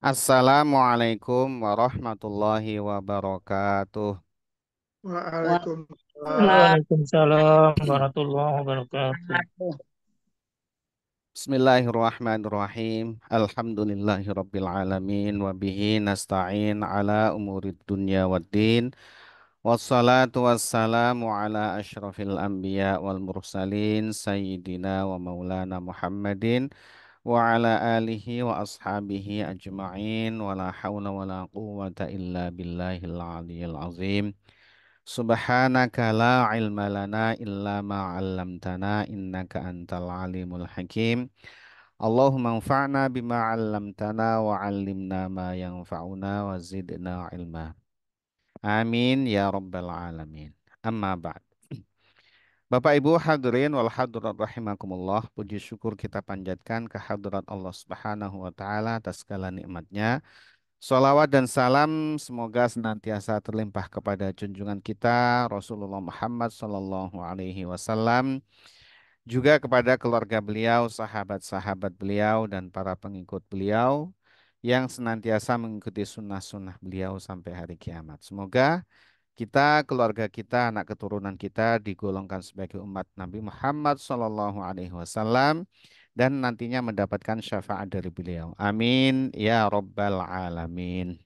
Assalamualaikum warahmatullahi wabarakatuh. Waalaikumsalam warahmatullahi wabarakatuh. Bismillahirrahmanirrahim. Alhamdulillahirabbil alamin wa bihi nasta'in ala umurid dunya waddin. Wassalatu wassalamu ala asyrafil anbiya wal mursalin sayyidina wa maulana Muhammadin wa ala alihi wa ashabihi ajma'in wa la hawla wa la quwwata illa billahil aliyil azim subhanaka la ilma lana illa ma innaka antal alimul hakim Allahumma anfa'na bima 'allamtana wa 'allimna ma yanfa'una wa zidna ilma Amin ya rabbal alamin Amma ba'd Bapak Ibu hadirin wal hadirat rahimakumullah. Puji syukur kita panjatkan ke hadirat Allah Subhanahu wa taala atas segala nikmatnya. Salawat dan salam semoga senantiasa terlimpah kepada junjungan kita Rasulullah Muhammad sallallahu alaihi wasallam juga kepada keluarga beliau, sahabat-sahabat beliau dan para pengikut beliau yang senantiasa mengikuti sunnah-sunnah beliau sampai hari kiamat. Semoga kita, keluarga kita, anak keturunan kita digolongkan sebagai umat Nabi Muhammad Shallallahu Alaihi Wasallam dan nantinya mendapatkan syafaat dari beliau. Amin ya robbal alamin.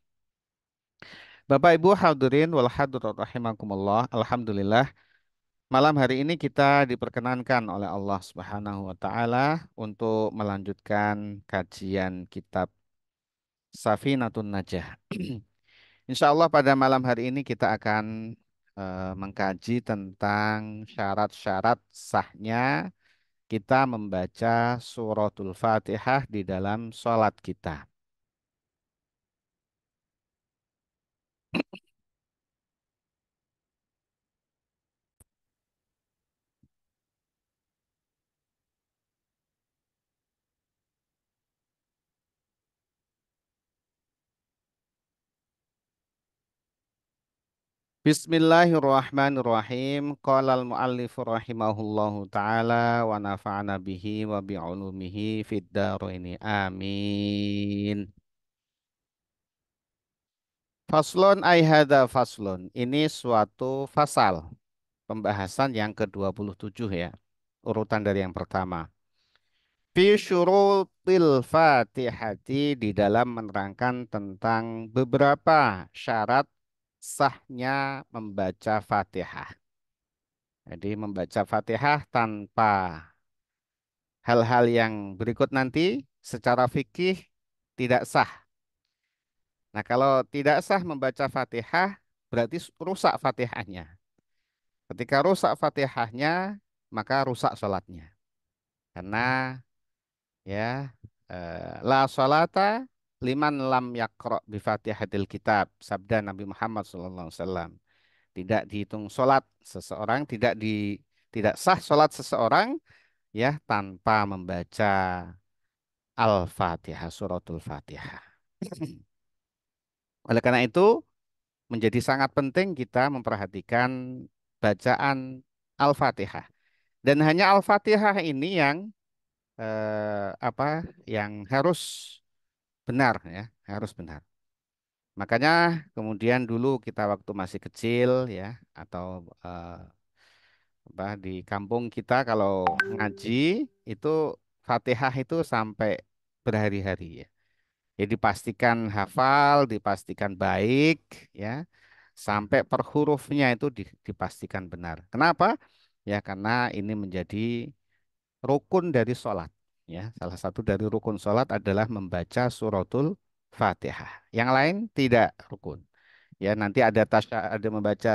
Bapak Ibu hadirin wal hadirat rahimakumullah. Alhamdulillah malam hari ini kita diperkenankan oleh Allah Subhanahu wa taala untuk melanjutkan kajian kitab Safinatun Najah. Insya Allah pada malam hari ini kita akan uh, mengkaji tentang syarat-syarat sahnya kita membaca suratul fatihah di dalam sholat kita. Bismillahirrahmanirrahim. Qala al-muallif rahimahullahu taala wa nafa'ana bihi wa bi ulumihi fid dharain. Amin. Faslon ay hadza faslon. Ini suatu fasal. Pembahasan yang ke-27 ya. Urutan dari yang pertama. Fi syurutil Fatihati di dalam menerangkan tentang beberapa syarat sahnya membaca Fatihah. Jadi membaca Fatihah tanpa hal-hal yang berikut nanti secara fikih tidak sah. Nah, kalau tidak sah membaca Fatihah berarti rusak Fatihahnya. Ketika rusak Fatihahnya, maka rusak sholatnya. Karena ya eh, la sholata liman lam yakro bifatihatil kitab sabda Nabi Muhammad sallallahu tidak dihitung sholat seseorang tidak di tidak sah sholat seseorang ya tanpa membaca al-fatihah suratul fatihah oleh karena itu menjadi sangat penting kita memperhatikan bacaan al-fatihah dan hanya al-fatihah ini yang eh, apa yang harus benar ya, harus benar. Makanya kemudian dulu kita waktu masih kecil ya atau eh, apa di kampung kita kalau ngaji itu Fatihah itu sampai berhari-hari ya. jadi ya, dipastikan hafal, dipastikan baik ya. Sampai per hurufnya itu dipastikan benar. Kenapa? Ya karena ini menjadi rukun dari sholat. Ya, salah satu dari rukun solat adalah membaca suratul Fatihah. Yang lain tidak rukun. Ya, nanti ada tasya, ada membaca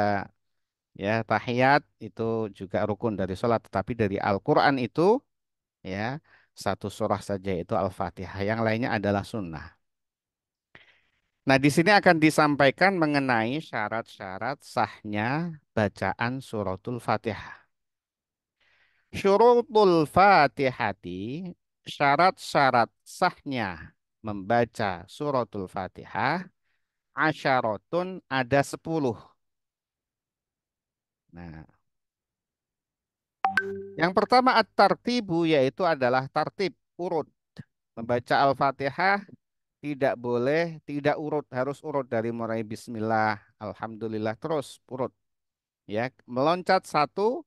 ya tahiyat itu juga rukun dari solat. Tetapi dari Al-Quran itu ya satu surah saja itu Al-Fatihah. Yang lainnya adalah sunnah. Nah, di sini akan disampaikan mengenai syarat-syarat sahnya bacaan suratul Fatihah. Syurutul Fatihati syarat-syarat sahnya membaca suratul fatihah asyaratun ada sepuluh. Nah, yang pertama at-tartibu yaitu adalah tartib urut. Membaca Al-Fatihah tidak boleh tidak urut, harus urut dari mulai bismillah, alhamdulillah terus urut. Ya, meloncat satu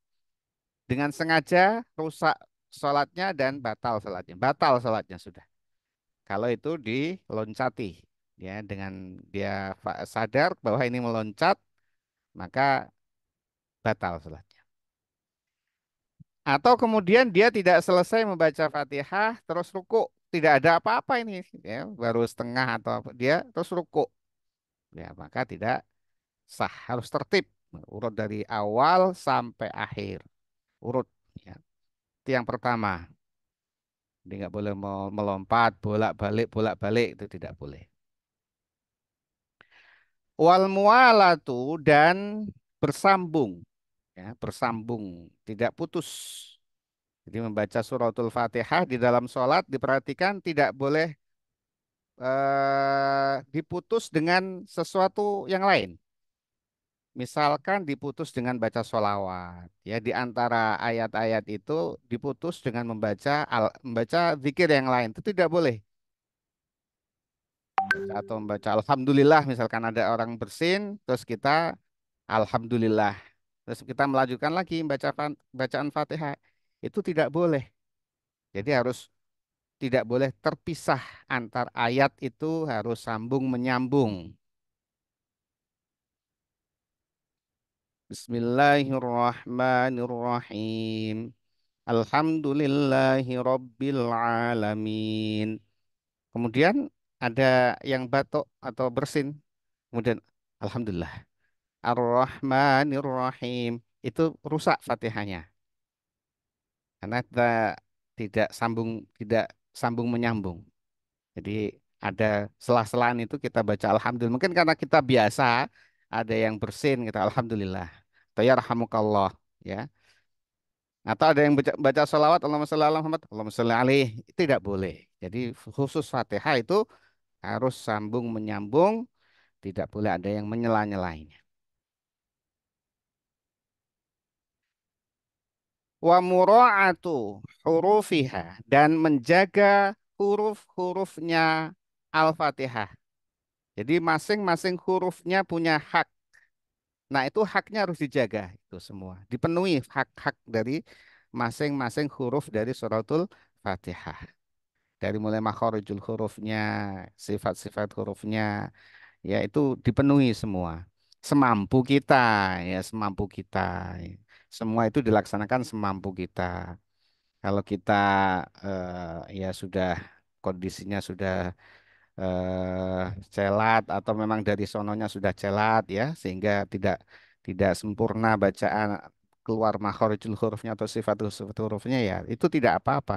dengan sengaja rusak sholatnya dan batal sholatnya. Batal sholatnya sudah. Kalau itu diloncati, ya dengan dia sadar bahwa ini meloncat, maka batal sholatnya. Atau kemudian dia tidak selesai membaca fatihah, terus ruku. Tidak ada apa-apa ini, ya, baru setengah atau apa. dia terus ruku. Ya, maka tidak sah, harus tertib. Urut dari awal sampai akhir. Urut. Ya tiang pertama. Jadi nggak boleh melompat, bolak-balik, bolak-balik itu tidak boleh. Wal mualatu dan bersambung. Ya, bersambung, tidak putus. Jadi membaca suratul Fatihah di dalam sholat diperhatikan tidak boleh eh, diputus dengan sesuatu yang lain. Misalkan diputus dengan baca sholawat, ya di antara ayat-ayat itu diputus dengan membaca al, membaca zikir yang lain itu tidak boleh. Atau membaca alhamdulillah misalkan ada orang bersin, terus kita alhamdulillah, terus kita melanjutkan lagi membaca bacaan fatihah itu tidak boleh. Jadi harus tidak boleh terpisah antar ayat itu harus sambung menyambung. Bismillahirrahmanirrahim. Alhamdulillahi Rabbil Alamin. Kemudian ada yang batuk atau bersin. Kemudian Alhamdulillah. Arrahmanirrahim. Itu rusak fatihahnya. Karena kita tidak sambung tidak sambung menyambung. Jadi ada selah-selahan itu kita baca Alhamdulillah. Mungkin karena kita biasa ada yang bersin kita Alhamdulillah tayarhamukallah ya. Atau ada yang baca, baca salawat Allahumma sholli ala Muhammad, Allahumma sholli alaih, tidak boleh. Jadi khusus Fatihah itu harus sambung menyambung, tidak boleh ada yang menyela-nyelainya. Wa mura'atu hurufiha dan menjaga huruf-hurufnya Al-Fatihah. Jadi masing-masing hurufnya punya hak. Nah, itu haknya harus dijaga itu semua. Dipenuhi hak-hak dari masing-masing huruf dari suratul Fatihah. Dari mulai makhorujul hurufnya, sifat-sifat hurufnya, ya itu dipenuhi semua. Semampu kita, ya semampu kita. Semua itu dilaksanakan semampu kita. Kalau kita eh, ya sudah kondisinya sudah eh, celat atau memang dari sononya sudah celat ya sehingga tidak tidak sempurna bacaan keluar makhorijul hurufnya atau sifat sifat hurufnya ya itu tidak apa-apa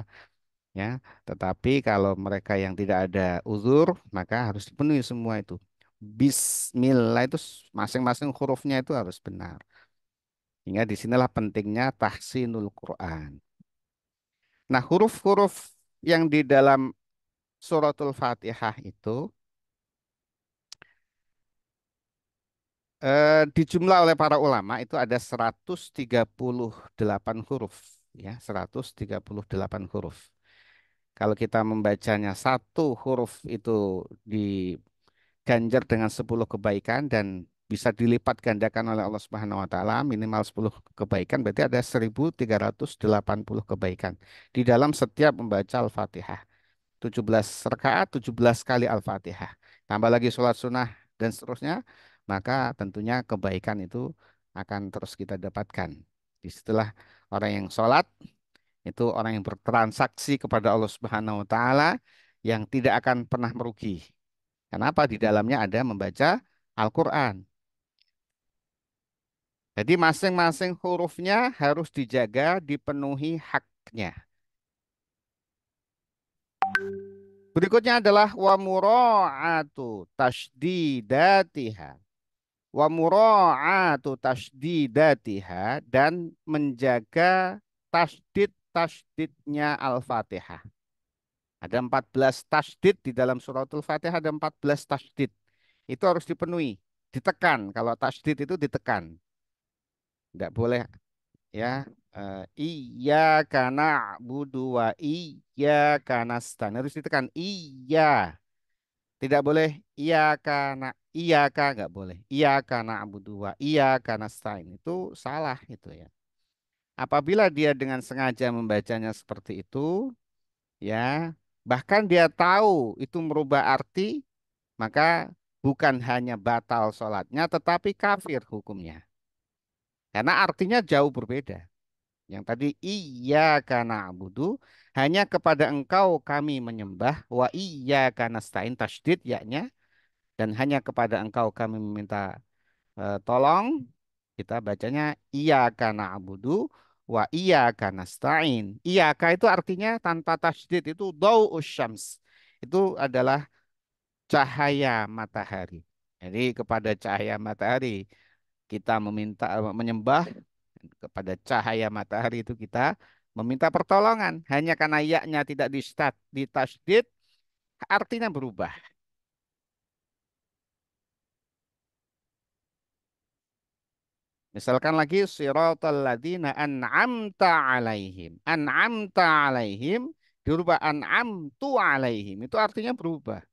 ya tetapi kalau mereka yang tidak ada uzur maka harus dipenuhi semua itu bismillah itu masing-masing hurufnya itu harus benar hingga disinilah pentingnya tahsinul Quran nah huruf-huruf yang di dalam suratul Fatihah itu eh, dijumlah oleh para ulama itu ada 138 huruf ya 138 huruf. Kalau kita membacanya satu huruf itu diganjar dengan 10 kebaikan dan bisa dilipat gandakan oleh Allah Subhanahu wa taala minimal 10 kebaikan berarti ada 1380 kebaikan di dalam setiap membaca Al-Fatihah. 17 rakaat 17 kali Al-Fatihah. Tambah lagi sholat sunnah dan seterusnya, maka tentunya kebaikan itu akan terus kita dapatkan. Di setelah orang yang sholat, itu orang yang bertransaksi kepada Allah Subhanahu Wa Taala yang tidak akan pernah merugi. Kenapa? Di dalamnya ada membaca Al-Quran. Jadi masing-masing hurufnya harus dijaga, dipenuhi haknya. Berikutnya adalah wa mura'atu tashdidatiha. Wa mura'atu tashdidatiha dan menjaga tasdid tasdidnya Al-Fatihah. Ada 14 tasdid di dalam suratul Fatihah ada 14 tasdid. Itu harus dipenuhi, ditekan. Kalau tasdid itu ditekan. tidak boleh ya Eh, iya karena budu wa iya karena stan harus ditekan iya tidak boleh iya karena iya ka nggak boleh iya karena budu wa iya karena stan itu salah gitu ya apabila dia dengan sengaja membacanya seperti itu ya bahkan dia tahu itu merubah arti maka bukan hanya batal sholatnya tetapi kafir hukumnya karena artinya jauh berbeda yang tadi iya karena abudu hanya kepada engkau kami menyembah wa iya karena stain tasdid yaknya dan hanya kepada engkau kami meminta e, tolong kita bacanya iya karena abudu wa iya karena stain iya itu artinya tanpa tasdid itu dau ushams itu adalah cahaya matahari jadi kepada cahaya matahari kita meminta eh, menyembah kepada cahaya matahari itu kita meminta pertolongan. Hanya karena yaknya tidak di di tasdid artinya berubah. Misalkan lagi siratal ladzina an'amta alaihim. An'amta alaihim dirubah an'amtu alaihim. Itu artinya berubah.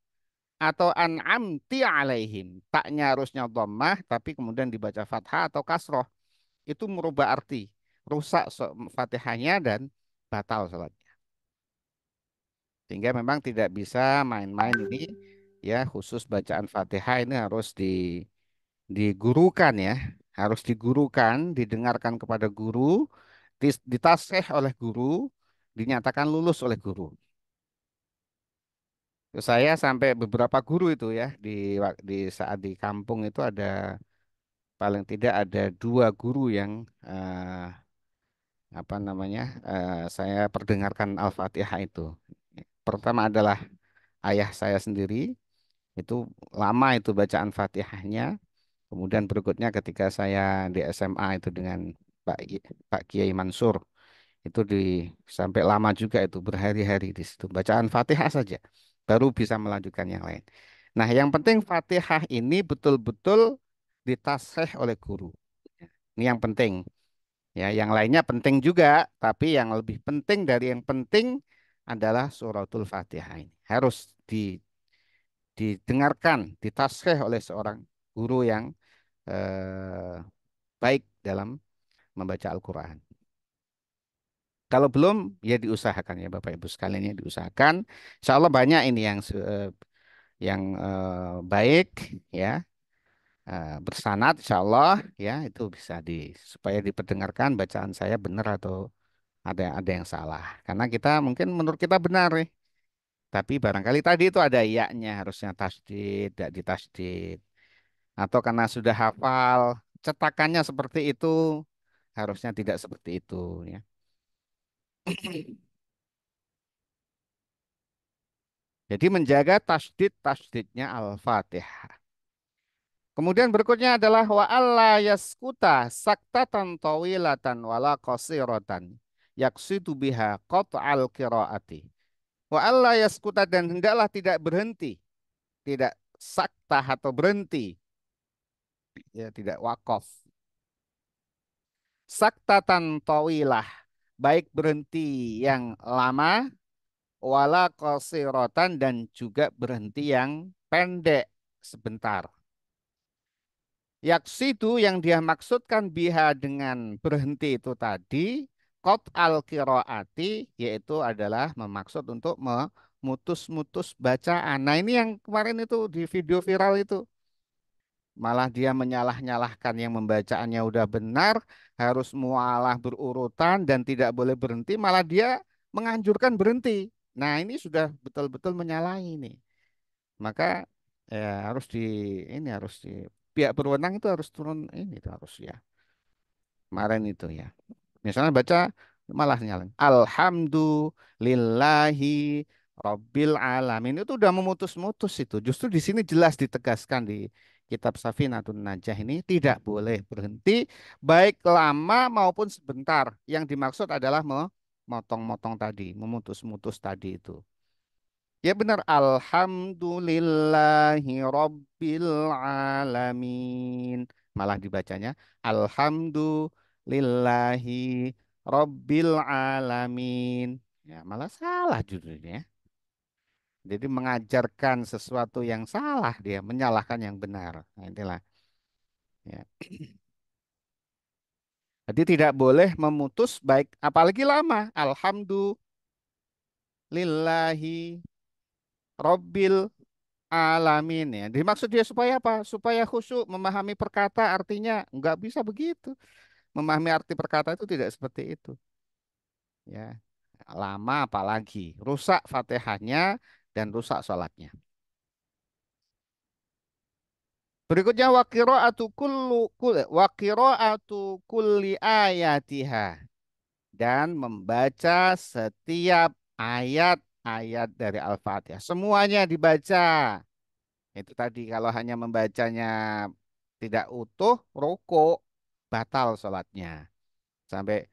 Atau an'amti alaihim. Taknya harusnya dhammah tapi kemudian dibaca fathah atau kasroh itu merubah arti, rusak Fatihahnya dan batal sholatnya. Sehingga memang tidak bisa main-main ini ya khusus bacaan Fatihah ini harus di digurukan ya, harus digurukan, didengarkan kepada guru, ditaseh oleh guru, dinyatakan lulus oleh guru. Saya sampai beberapa guru itu ya di di saat di kampung itu ada paling tidak ada dua guru yang uh, apa namanya uh, saya perdengarkan al-fatihah itu pertama adalah ayah saya sendiri itu lama itu bacaan fatihahnya kemudian berikutnya ketika saya di SMA itu dengan Pak Pak Kiai Mansur itu di sampai lama juga itu berhari-hari di situ bacaan fatihah saja baru bisa melanjutkan yang lain nah yang penting fatihah ini betul-betul ditaseh oleh guru. Iya. Ini yang penting. Ya, yang lainnya penting juga, tapi yang lebih penting dari yang penting adalah suratul Fatihah ini. Harus di, didengarkan, ditaseh oleh seorang guru yang eh, baik dalam membaca Al-Qur'an. Kalau belum ya diusahakan ya Bapak Ibu sekalian ya diusahakan. Insya Allah banyak ini yang eh, yang eh, baik ya bersanat insya Allah ya itu bisa di supaya diperdengarkan bacaan saya benar atau ada ada yang salah karena kita mungkin menurut kita benar ya. tapi barangkali tadi itu ada iaknya harusnya tasdid tidak ditasdid atau karena sudah hafal cetakannya seperti itu harusnya tidak seperti itu ya jadi menjaga tasdid tasdidnya al-fatihah Kemudian berikutnya adalah wa alla yaskuta saktatan tawilatan wala qasiratan yaksitu biha qat'al qiraati. Wa alla yaskuta dan hendaklah tidak berhenti. Tidak sakta atau berhenti. Ya, tidak wakof Saktatan tawilah. Baik berhenti yang lama wala qasiratan dan juga berhenti yang pendek sebentar. Yaksidu yang dia maksudkan biha dengan berhenti itu tadi kot al kiroati yaitu adalah memaksud untuk memutus-mutus bacaan. Nah ini yang kemarin itu di video viral itu malah dia menyalah-nyalahkan yang membacaannya udah benar, harus mualah berurutan dan tidak boleh berhenti, malah dia menganjurkan berhenti. Nah, ini sudah betul-betul menyalahi ini. Maka ya harus di ini harus di pihak berwenang itu harus turun ini itu harus ya. Kemarin itu ya. Misalnya baca malah nyalain. Alhamdulillahi Robbil alamin itu udah memutus-mutus itu. Justru di sini jelas ditegaskan di kitab atau Najah ini tidak boleh berhenti baik lama maupun sebentar. Yang dimaksud adalah memotong-motong tadi, memutus-mutus tadi itu. Ya benar. Alhamdulillahi Rabbil Alamin. Malah dibacanya. Alhamdulillahi Rabbil Alamin. Ya, malah salah judulnya. Ya. Jadi mengajarkan sesuatu yang salah dia. Menyalahkan yang benar. Nah, itulah. Ya. Jadi tidak boleh memutus baik. Apalagi lama. Alhamdulillahi robil alamin ya. Dimaksud dia supaya apa? Supaya khusyuk memahami perkata artinya nggak bisa begitu. Memahami arti perkata itu tidak seperti itu. Ya. Lama apalagi rusak Fatihahnya dan rusak sholatnya. Berikutnya wakira'atu kullu wakira'atu kulli ayatiha dan membaca setiap ayat ayat dari Al-Fatihah. Semuanya dibaca. Itu tadi kalau hanya membacanya tidak utuh, rokok, batal sholatnya. Sampai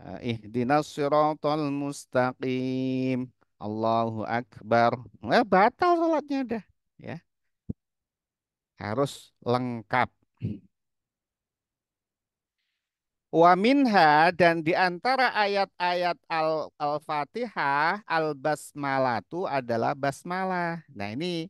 eh, ihdinas siratal mustaqim. Allahu Akbar. Nah, batal sholatnya dah. Ya. Harus lengkap. Waminha dan di antara ayat-ayat Al-Fatihah, al Al-Basmalah adalah basmalah. Nah ini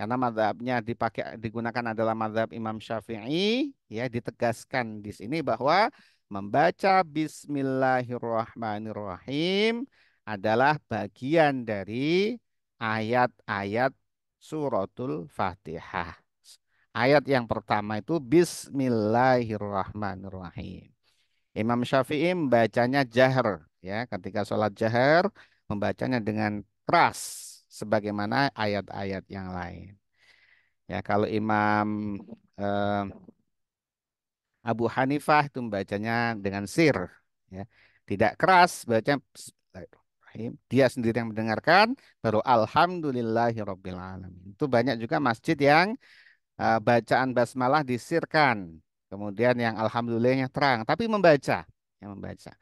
karena madhabnya dipakai digunakan adalah madhab Imam Syafi'i, ya ditegaskan di sini bahwa membaca Bismillahirrahmanirrahim adalah bagian dari ayat-ayat suratul Fatihah. Ayat yang pertama itu Bismillahirrahmanirrahim. Imam Syafi'i membacanya jahar ya ketika sholat jahar membacanya dengan keras sebagaimana ayat-ayat yang lain. Ya kalau Imam eh, Abu Hanifah itu membacanya dengan sir, ya tidak keras baca dia sendiri yang mendengarkan baru alhamdulillahirobbilalamin. Itu banyak juga masjid yang eh, bacaan basmalah disirkan Kemudian yang alhamdulillahnya terang, tapi membaca, yang membaca.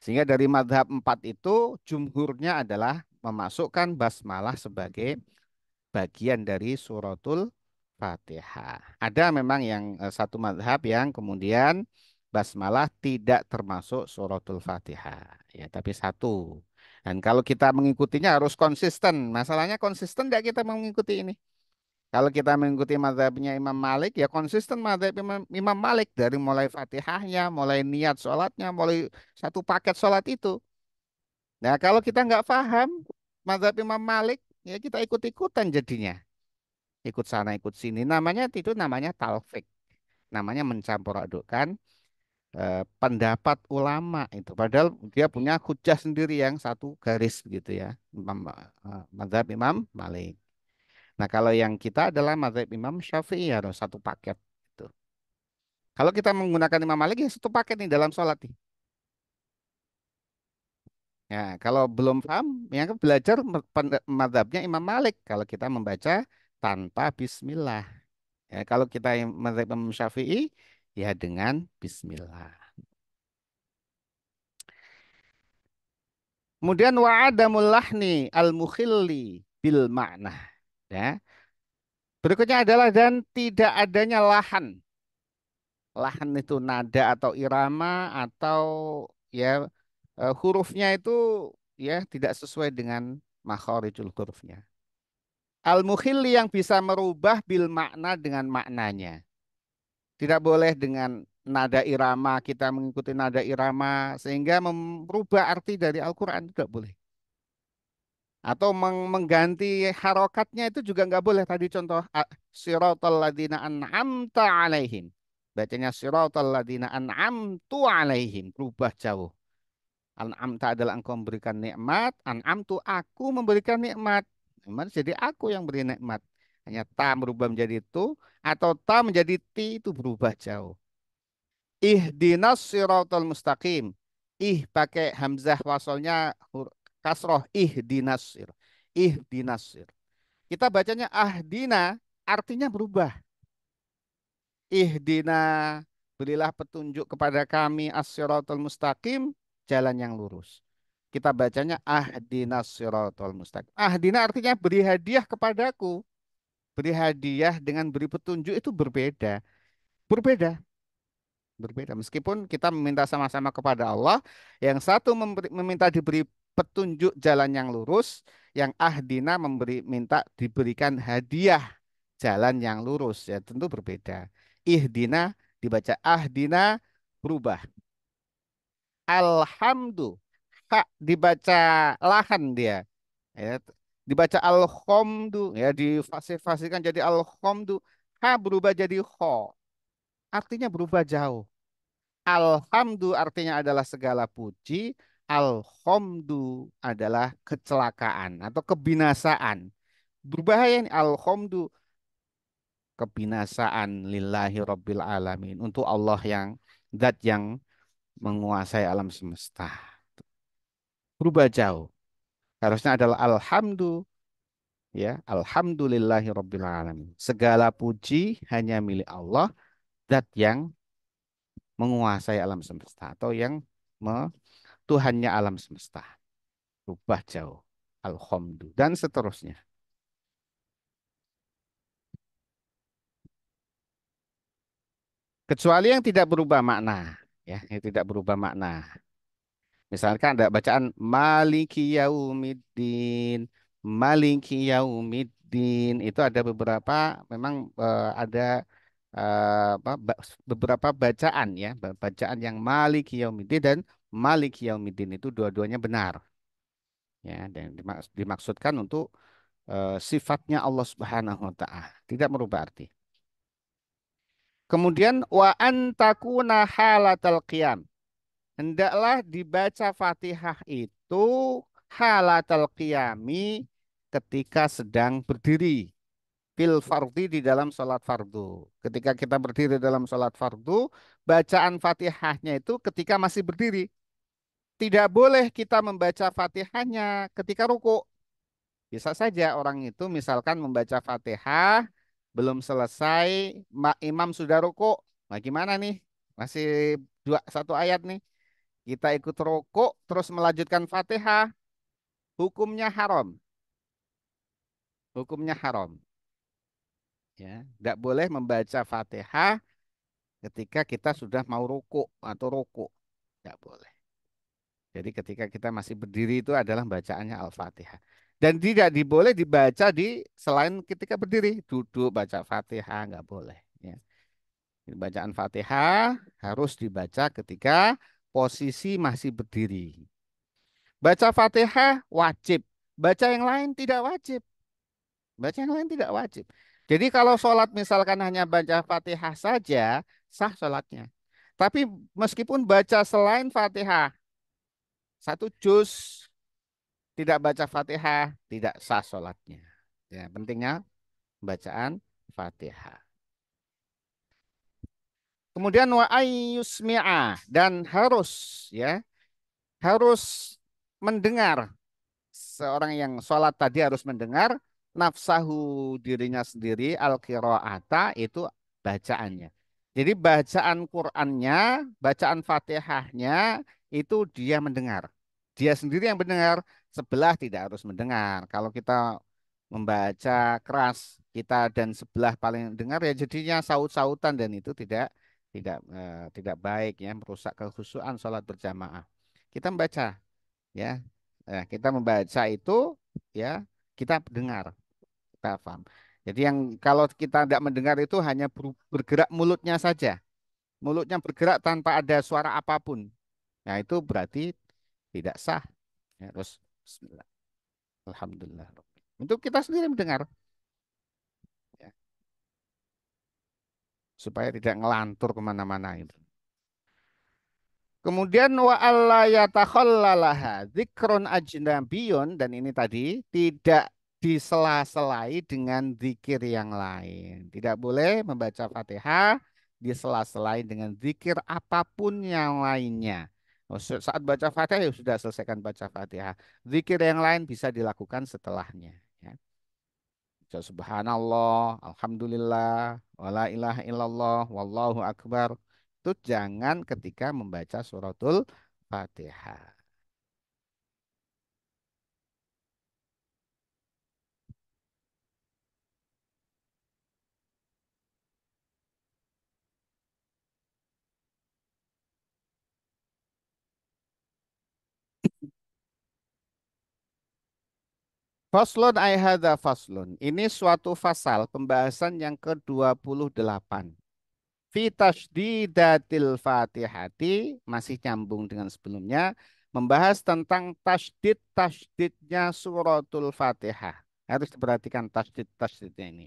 Sehingga dari madhab empat itu jumhurnya adalah memasukkan basmalah sebagai bagian dari suratul Fatihah. Ada memang yang eh, satu madhab yang kemudian basmalah tidak termasuk suratul Fatihah. Ya, tapi satu. Dan kalau kita mengikutinya harus konsisten. Masalahnya konsisten tidak kita mengikuti ini? Kalau kita mengikuti madhabnya Imam Malik, ya konsisten madhab Imam, Malik dari mulai fatihahnya, mulai niat sholatnya, mulai satu paket sholat itu. Nah kalau kita nggak paham madhab Imam Malik, ya kita ikut-ikutan jadinya. Ikut sana, ikut sini. Namanya itu namanya talfik. Namanya mencampur adukkan eh, pendapat ulama itu. Padahal dia punya hujah sendiri yang satu garis gitu ya. Eh, madhab Imam Malik. Nah, kalau yang kita adalah madhab Imam Syafi'i ya satu paket itu. Kalau kita menggunakan Imam Malik ya satu paket nih dalam sholat nih. Ya, kalau belum paham, yang belajar madhabnya Imam Malik. Kalau kita membaca tanpa Bismillah. Ya, kalau kita madhab Imam Syafi'i, ya dengan Bismillah. Kemudian wa'adamul lahni al-mukhilli bil manah Ya. Berikutnya adalah dan tidak adanya lahan. Lahan itu nada atau irama atau ya e, hurufnya itu ya tidak sesuai dengan makharijul hurufnya. Al-mukhilli yang bisa merubah bil makna dengan maknanya. Tidak boleh dengan nada irama, kita mengikuti nada irama sehingga merubah arti dari Al-Quran tidak boleh atau meng mengganti harokatnya itu juga nggak boleh. Tadi contoh siratal ladina an'amta alaihim. Bacanya siratal ladina an'amtu alaihim. berubah jauh. An'amta adalah engkau memberikan nikmat. An'amtu aku memberikan nikmat. Nikmat jadi aku yang beri nikmat. Hanya ta berubah menjadi tu atau ta menjadi ti itu berubah jauh. Ihdinas siratal mustaqim. Ih pakai hamzah wasolnya kasroh ih dinasir ih dinasir Kita bacanya ah dina artinya berubah. ih dina berilah petunjuk kepada kami as mustaqim jalan yang lurus. Kita bacanya ahdina siratal mustaqim. ah dina artinya beri hadiah kepadaku. Beri hadiah dengan beri petunjuk itu berbeda. Berbeda. Berbeda. Meskipun kita meminta sama-sama kepada Allah, yang satu meminta diberi petunjuk jalan yang lurus yang ahdina memberi minta diberikan hadiah jalan yang lurus ya tentu berbeda. Ihdina dibaca ahdina berubah. Alhamdu hak dibaca lahan dia ya dibaca alhamdu ya difasih-fasihkan jadi alhamdu ha berubah jadi ho artinya berubah jauh alhamdu artinya adalah segala puji al adalah kecelakaan atau kebinasaan. Berbahaya ini al kebinasaan lillahi rabbil alamin untuk Allah yang zat yang menguasai alam semesta. Berubah jauh. Harusnya adalah alhamdu ya, alhamdulillahi rabbil alamin. Segala puji hanya milik Allah zat yang menguasai alam semesta atau yang Tuhannya alam semesta. Rubah jauh. alhamdulillah Dan seterusnya. Kecuali yang tidak berubah makna. ya Yang tidak berubah makna. Misalkan ada bacaan Maliki Yaumiddin. Maliki Yaumiddin. Itu ada beberapa, memang uh, ada apa, eh, beberapa bacaan ya bacaan yang Maliki Yaumiddin dan Malik Yaumidin itu dua-duanya benar. Ya, dan dimaksudkan untuk uh, sifatnya Allah Subhanahu wa taala, tidak merubah arti. Kemudian wa antakuna halatal qiyam. Hendaklah dibaca Fatihah itu halatal qiyami ketika sedang berdiri. Fil fardhi di dalam sholat fardu. Ketika kita berdiri dalam sholat fardu, bacaan fatihahnya itu ketika masih berdiri tidak boleh kita membaca Fatihahnya ketika ruku. Bisa saja orang itu misalkan membaca Fatihah belum selesai, imam sudah ruku. Nah, gimana nih? Masih dua satu ayat nih. Kita ikut ruku terus melanjutkan Fatihah. Hukumnya haram. Hukumnya haram. Ya, tidak boleh membaca Fatihah ketika kita sudah mau ruku atau ruku. Tidak boleh. Jadi ketika kita masih berdiri itu adalah bacaannya Al-Fatihah. Dan tidak diboleh dibaca di selain ketika berdiri. Duduk baca Fatihah nggak boleh. Ya. Bacaan Fatihah harus dibaca ketika posisi masih berdiri. Baca Fatihah wajib. Baca yang lain tidak wajib. Baca yang lain tidak wajib. Jadi kalau sholat misalkan hanya baca fatihah saja, sah sholatnya. Tapi meskipun baca selain fatihah, satu jus tidak baca Fatihah tidak sah sholatnya. Ya, pentingnya bacaan Fatihah. Kemudian wa ayyusmi'a dan harus ya harus mendengar seorang yang sholat tadi harus mendengar nafsahu dirinya sendiri al qiraata itu bacaannya. Jadi bacaan Qur'annya, bacaan Fatihahnya itu dia mendengar dia sendiri yang mendengar, sebelah tidak harus mendengar. Kalau kita membaca keras kita dan sebelah paling dengar ya jadinya saut-sautan dan itu tidak tidak eh, tidak baik ya merusak kehusuan sholat berjamaah. Kita membaca ya nah, kita membaca itu ya kita dengar, kita paham. Jadi yang kalau kita tidak mendengar itu hanya bergerak mulutnya saja. Mulutnya bergerak tanpa ada suara apapun. Nah, itu berarti tidak sah. Ya, terus bismillah. Alhamdulillah. Untuk kita sendiri mendengar. Ya. Supaya tidak ngelantur kemana-mana itu. Kemudian wa alla yatakhallalaha dzikron ajnabiyun dan ini tadi tidak disela-selai dengan zikir yang lain. Tidak boleh membaca Fatihah disela-selai dengan zikir apapun yang lainnya. Oh, saat baca Fatihah ya sudah selesaikan baca Fatihah. Zikir yang lain bisa dilakukan setelahnya. Ya. Subhanallah, Alhamdulillah, wala ilaha illallah, wallahu akbar. Itu jangan ketika membaca suratul Fatihah. Faslun ayahada faslun. Ini suatu fasal pembahasan yang ke-28. Fitasdidatil fatihati. Masih nyambung dengan sebelumnya. Membahas tentang tasdid tasdidnya suratul fatihah. Harus diperhatikan tasdid tasdidnya ini.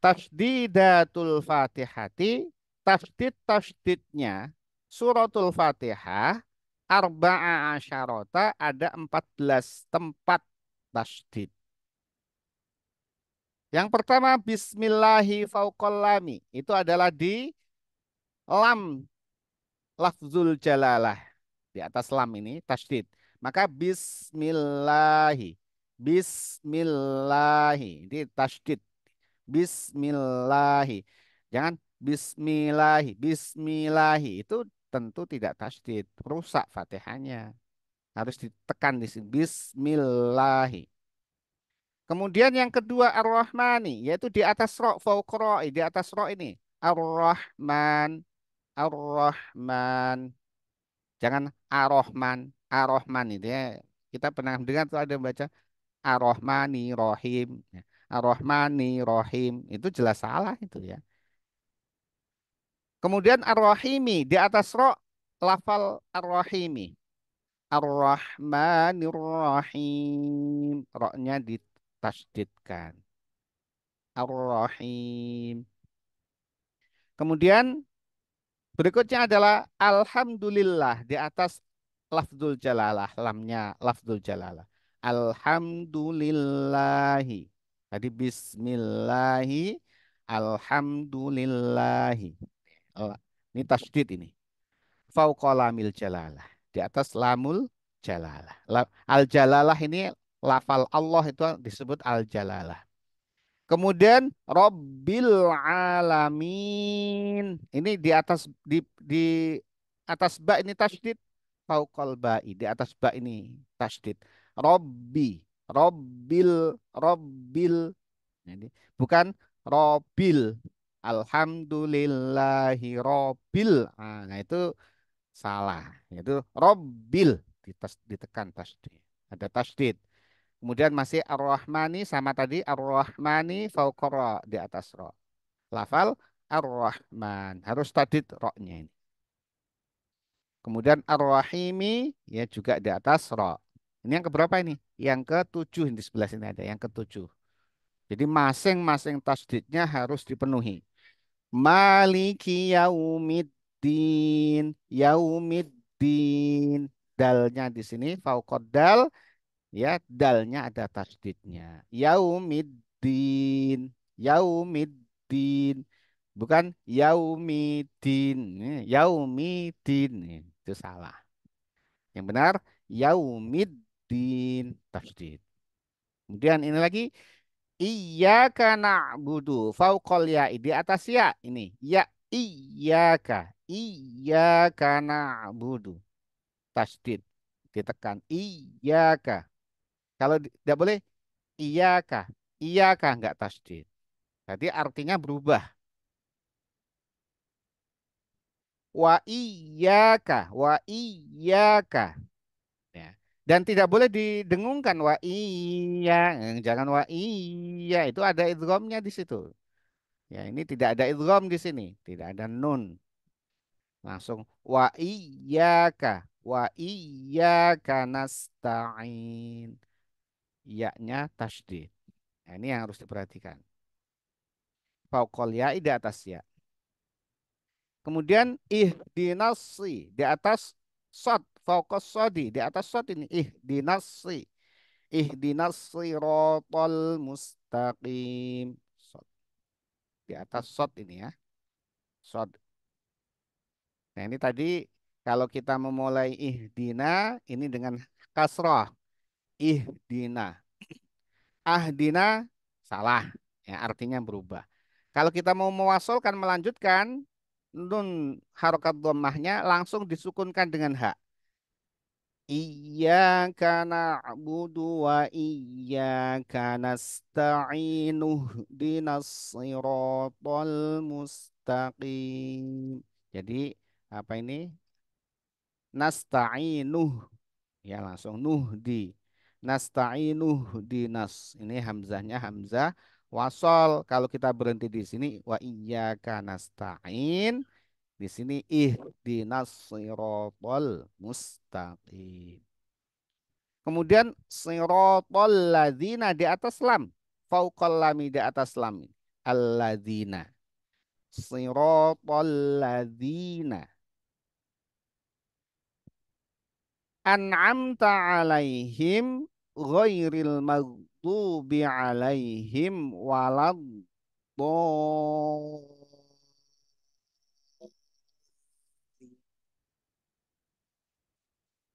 Tasdidatul fatihati. Tasdid tasdidnya suratul fatihah arba'a asyarota ada 14 tempat tasdid. Yang pertama bismillahi fauqallami. Itu adalah di lam lafzul jalalah. Di atas lam ini tasdid. Maka bismillahi. Bismillahi. Ini tasdid. Bismillahi. Jangan bismillahi. Bismillahi. Itu tentu tidak tasdid, rusak Fatihahnya. Harus ditekan di sini bismillahi. Kemudian yang kedua Ar-Rahmani yaitu di atas ro fauqra'i di atas ro ini Ar-Rahman Ar-Rahman jangan Ar-Rahman Ar-Rahman itu ya kita pernah dengar tuh ada yang baca Ar-Rahmani Rohim ya, Ar-Rahmani Rohim itu jelas salah itu ya Kemudian arwahimi di atas roh lafal arwahimi rahimi Ar-Rahmanir Rahim. Roknya ditasdidkan. Ar-Rahim. Kemudian berikutnya adalah Alhamdulillah di atas lafzul jalalah. Lamnya lafzul jalalah. Alhamdulillahi. Tadi bismillahi. Alhamdulillahi. Oh, ini tasdid ini. Fauqalamil jalalah. Di atas lamul jalalah. Al jalalah ini lafal Allah itu disebut al jalalah. Kemudian Robbil alamin. Ini di atas di di atas ba ini tasdid. Faukol ba'i di atas ba ini tasdid. Robbi, Robbil, Robbil. Ini bukan Robil, Alhamdulillahi robbil. Ah, nah, itu salah. Itu robbil ditekan tasdid. Ada tasdid. Kemudian masih ar-Rahmani sama tadi ar-Rahmani fauqara di atas ro. Lafal ar-Rahman. Harus tadid rohnya ini. Kemudian ar-Rahimi ya juga di atas ro. Ini yang keberapa ini? Yang ketujuh di sebelah sini ada yang ketujuh. Jadi masing-masing tasdidnya harus dipenuhi. Maliki yaumiddin. Yaumiddin. Dalnya di sini faukod dal. Ya, dalnya ada tasdidnya. Yaumiddin. Yaumiddin. Bukan yaumiddin. Yaumiddin. Itu salah. Yang benar yaumiddin tasdid. Kemudian ini lagi Iyaka budu, fauqal ya di atas ya ini ya iyaka iyaka na'budu tasdid ditekan iyaka kalau tidak boleh iyaka iyaka enggak tasdid jadi artinya berubah wa iyaka wa iyaka dan tidak boleh didengungkan wa iya eh, jangan wa iya itu ada idghamnya di situ ya ini tidak ada idgham di sini tidak ada nun langsung wa iyyaka wa iyyaka nasta'in yaknya tasdi. nah, ini yang harus diperhatikan faukol ya di atas ya kemudian ih dinasi di atas sod Fokus sodi. Di atas sod ini. ih dinasi ih dinasi rotol mustaqim. Sod. Di atas sod ini ya. Sod. Nah ini tadi kalau kita memulai ih dina ini dengan kasroh ih dina ah dina salah ya artinya berubah kalau kita mau mewasolkan melanjutkan nun harokat domahnya langsung disukunkan dengan hak Iyyaka na'budu wa iyyaka nasta'in ihdinas siratal mustaqim. Jadi apa ini? Nasta'inuh. Ya langsung nuh di. Nasta'inuh dinas. Ini hamzahnya hamzah wasol. Kalau kita berhenti di sini wa iyyaka nasta'in di sini ihdinas siratal mustaqim. Kemudian siratal ladzina di atas lam. Fauqal lami di atas lam. Alladzina. Siratal ladzina. An'amta alaihim ghairil maghdubi alaihim walad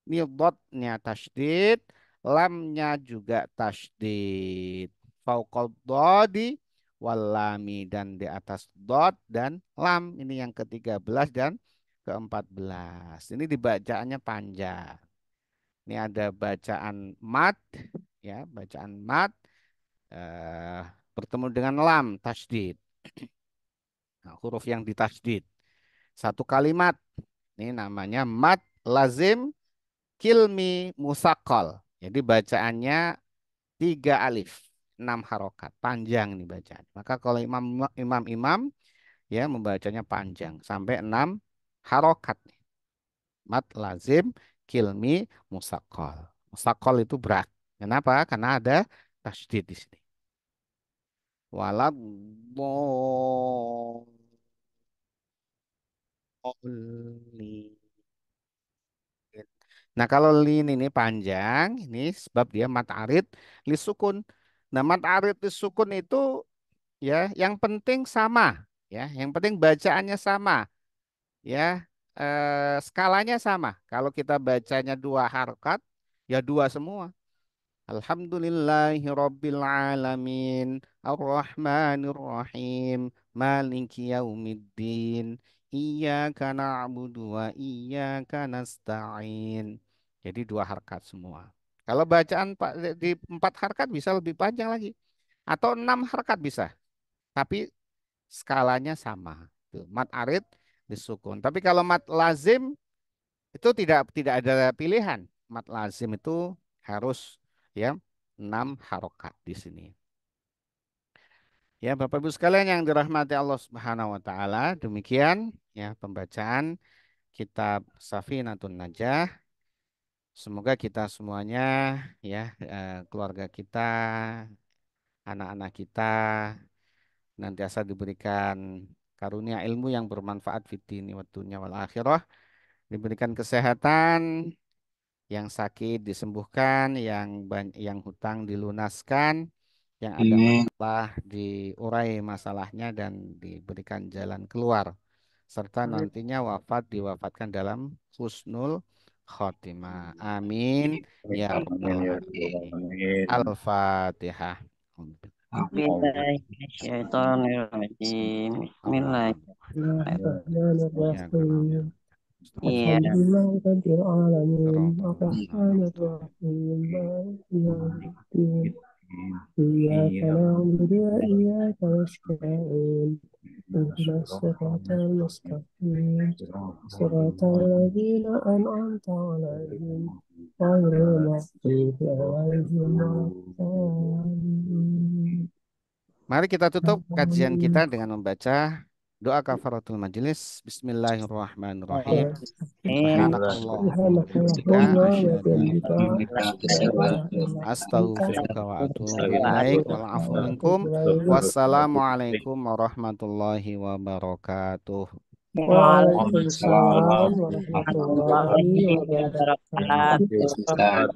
dotnya tasdid, lamnya juga tasdid. Faukol dodi walami dan di atas dot dan lam. Ini yang ke-13 dan ke-14. Ini dibacaannya panjang. Ini ada bacaan mat, ya bacaan mat eh, bertemu dengan lam tasdid. Nah, huruf yang ditasdid. Satu kalimat. Ini namanya mat lazim kilmi musakol. Jadi bacaannya tiga alif, enam harokat, panjang nih bacaan. Maka kalau imam imam imam ya membacanya panjang sampai enam harokat nih. Mat lazim kilmi musakol. Musakol itu berat. Kenapa? Karena ada tasdid di sini. Oh, Nah, kalau lin ini panjang, ini sebab dia mat arid li sukun. Nah, mat arid li sukun itu ya yang penting sama, ya. Yang penting bacaannya sama. Ya, eh, skalanya sama. Kalau kita bacanya dua harkat, ya dua semua. Alhamdulillahi Rabbil Ar-Rahmanir Maliki Yaumiddin Iyaka na'budu wa iyaka nasta'in jadi dua harkat semua. Kalau bacaan di empat harkat bisa lebih panjang lagi. Atau enam harkat bisa. Tapi skalanya sama. mat arid disukun. Tapi kalau mat lazim itu tidak tidak ada pilihan. Mat lazim itu harus ya enam harokat di sini. Ya Bapak Ibu sekalian yang dirahmati Allah Subhanahu wa taala, demikian ya pembacaan kitab Safinatun Najah Semoga kita semuanya ya eh, keluarga kita, anak-anak kita nanti asal diberikan karunia ilmu yang bermanfaat fid dini waktunya, wal akhirah, diberikan kesehatan, yang sakit disembuhkan, yang yang hutang dilunaskan, yang ada iya. masalah diurai masalahnya dan diberikan jalan keluar serta iya. nantinya wafat diwafatkan dalam husnul khotimah. Amin. Ya alamin, Al-Fatihah. Bismillahirrahmanirrahim. Bismillahirrahmanirrahim. Mari kita tutup kajian kita dengan membaca doa kafaratul majelis bismillahirrahmanirrahim astaghfiruka wassalamualaikum warahmatullahi wabarakatuh Waalaikumsalam warahmatullahi wabarakatuh